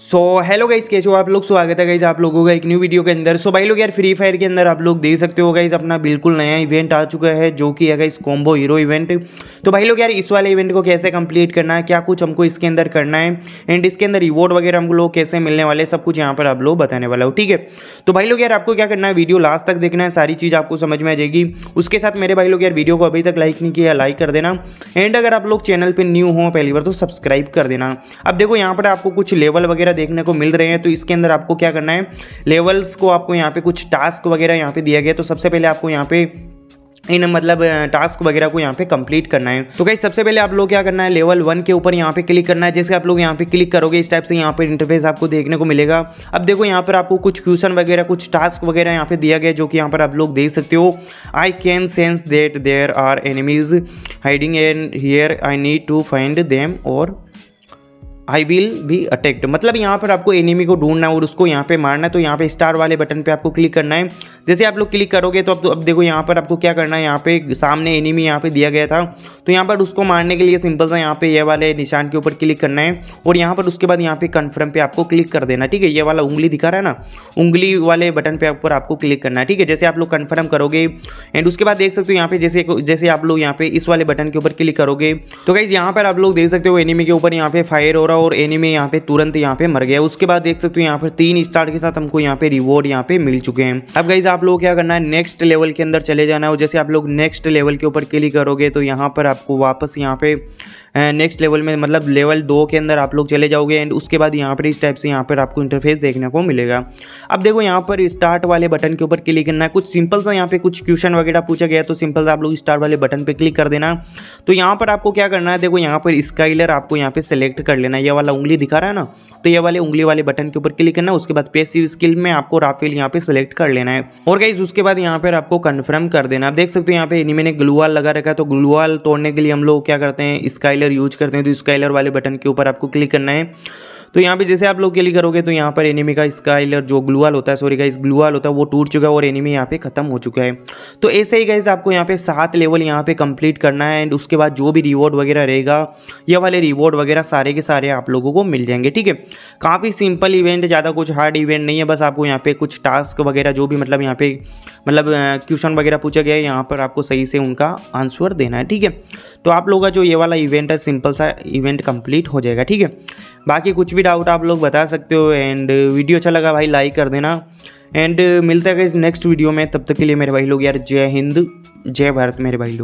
so hello guys कैसे हो आप लोग स्वागत है गाइज आप लोगों का एक न्यू वीडियो के अंदर सो so, भाई लोग यार फ्री फायर के अंदर आप लोग देख सकते हो गाइज अपना बिल्कुल नया इवेंट आ चुका है जो कि है इस कॉम्बो हीरो इवेंट तो भाई लोग यार इस वाले इवेंट को कैसे कंप्लीट करना है क्या कुछ हमको इसके अंदर करना है एंड इसके अंदर रिवॉर्ड वगैरह हम लोग कैसे मिलने वाले सब कुछ यहाँ पर आप लोग बताने वाला हो ठीक है तो भाई लोग यार आपको क्या करना है वीडियो लास्ट तक देखना है सारी चीज़ आपको समझ में आ जाएगी उसके साथ मेरे भाई लोग यार वीडियो को अभी तक लाइक नहीं किया लाइक कर देना एंड अगर आप लोग चैनल पर न्यू हो पहली बार तो सब्सक्राइब कर देना अब देखो यहाँ पर आपको कुछ लेवल वगैरह वगैरह देखने को मिल रहे हैं तो इसके अंदर आपको क्या करना है लेवल्स को आपको यहाँ पे कुछ टास्क वगैरह यहाँ पे दिया गया तो सबसे पहले आपको यहाँ पे इन मतलब टास्क वगैरह को यहाँ पे कंप्लीट करना है तो कहीं सबसे पहले आप लोग क्या करना है लेवल वन के ऊपर यहाँ पे क्लिक करना है जैसे आप लोग यहाँ पे क्लिक करोगे इस टाइप से यहाँ पे इंटरफेस आपको देखने को मिलेगा अब देखो यहाँ पर आपको कुछ क्वेश्चन वगैरह कुछ टास्क वगैरह यहाँ पे दिया गया जो कि यहाँ पर आप लोग देख सकते हो I can sense that there are enemies hiding and here I need to find them और आई विल भी अटैक्ट मतलब यहाँ पर आपको एनिमी को ढूंढना है और उसको यहाँ पे मारना है तो यहाँ पे स्टार वाले बटन पे आपको क्लिक करना है जैसे आप लोग क्लिक करोगे तो अब तो अब देखो यहाँ पर आपको क्या करना है यहाँ पे सामने एनिमी यहाँ पे दिया गया था तो यहाँ पर उसको मारने के लिए सिंपल सा यहाँ पे ये वाले निशान के ऊपर क्लिक करना है और यहाँ पर उसके बाद यहाँ पे कन्फर्म पे आपको क्लिक कर देना ठीक है ये वाला उंगली दिखा रहा है ना उंगली वाले बटन पे ऊपर आपको क्लिक करना है ठीक है जैसे आप लोग कन्फर्म करोगे एंड उसके बाद देख सकते हो यहाँ पे जैसे जैसे आप लोग यहाँ पे इस वाले बटन के ऊपर क्लिक करोगे तो कहीं यहाँ पर आप लोग देख सकते हो एनिमी के ऊपर यहाँ पे फायर हो रहा और एनी में यहाँ पे तुरंत यहाँ पे मर गया उसके बाद देख सकते हो यहाँ पर तीन स्टार के साथ हमको यहाँ पे रिवॉर्ड यहाँ पे मिल चुके हैं अब गाइज आप लोग क्या करना है नेक्स्ट लेवल के अंदर चले जाना है जैसे आप लोग नेक्स्ट लेवल के ऊपर क्लिक करोगे तो यहाँ पर आपको वापस यहाँ पे नेक्स्ट लेवल में मतलब लेवल दो के अंदर आप लोग चले जाओगे एंड उसके बाद यहाँ पर इस टाइप से यहाँ पर आपको इंटरफेस देखने को मिलेगा अब देखो यहाँ पर स्टार्ट वाले बटन के ऊपर क्लिक करना है कुछ सिंपल सा यहाँ पे कुछ क्वेश्चन वगैरह पूछा गया तो सिंपल सा आप लोग स्टार्ट वाले बटन पे क्लिक कर देना तो यहाँ पर आपको क्या करना है देखो यहाँ पर स्काइलर आपको यहाँ पे सेलेक्ट कर लेना ये वाला उंगली दिखा रहा है ना तो ये वाले उंगली वाले बटन के ऊपर क्लिक करना उसके बाद पेसिव स्किल में आपको राफेल यहाँ पे सिलेक्ट कर लेना है और गाइज उसके बाद यहाँ पर आपको कन्फर्म कर देना आप देख सकते हो यहाँ पे इन्हीं मैंने ग्लूवाल लगा रखा है तो ग्लूवाल तोड़ने के लिए हम लोग क्या करते हैं स्काइलर यूज करते हैं तो स्काइलर वाले बटन के ऊपर आपको क्लिक करना है तो यहाँ पे जैसे आप लोग के लिए करोगे तो यहाँ पर एनिमी का स्काइल जो ग्लूआल होता है सॉरी गाइस ग्लूआल होता है वो टूट चुका है और एनिमी यहाँ पे खत्म हो चुका है तो ऐसे ही गाइज आपको यहाँ पे सात लेवल यहाँ पे कंप्लीट करना है एंड उसके बाद जो भी रिवॉर्ड वगैरह रहेगा ये वाले रिवॉर्ड वगैरह सारे के सारे आप लोगों को मिल जाएंगे ठीक है काफ़ी सिंपल इवेंट ज़्यादा कुछ हार्ड इवेंट नहीं है बस आपको यहाँ पे कुछ टास्क वगैरह जो भी मतलब यहाँ पे मतलब क्वेश्चन वगैरह पूछा गया है यहाँ पर आपको सही से उनका आंसर देना है ठीक है तो आप लोगों का जो ये वाला इवेंट है सिंपल सा इवेंट कंप्लीट हो जाएगा ठीक है बाकी कुछ भी डाउट आप लोग बता सकते हो एंड वीडियो अच्छा लगा भाई लाइक कर देना एंड मिलते हैं इस नेक्स्ट वीडियो में तब तक के लिए मेरे भाई लोग यार जय हिंद जय भारत मेरे भाई लोग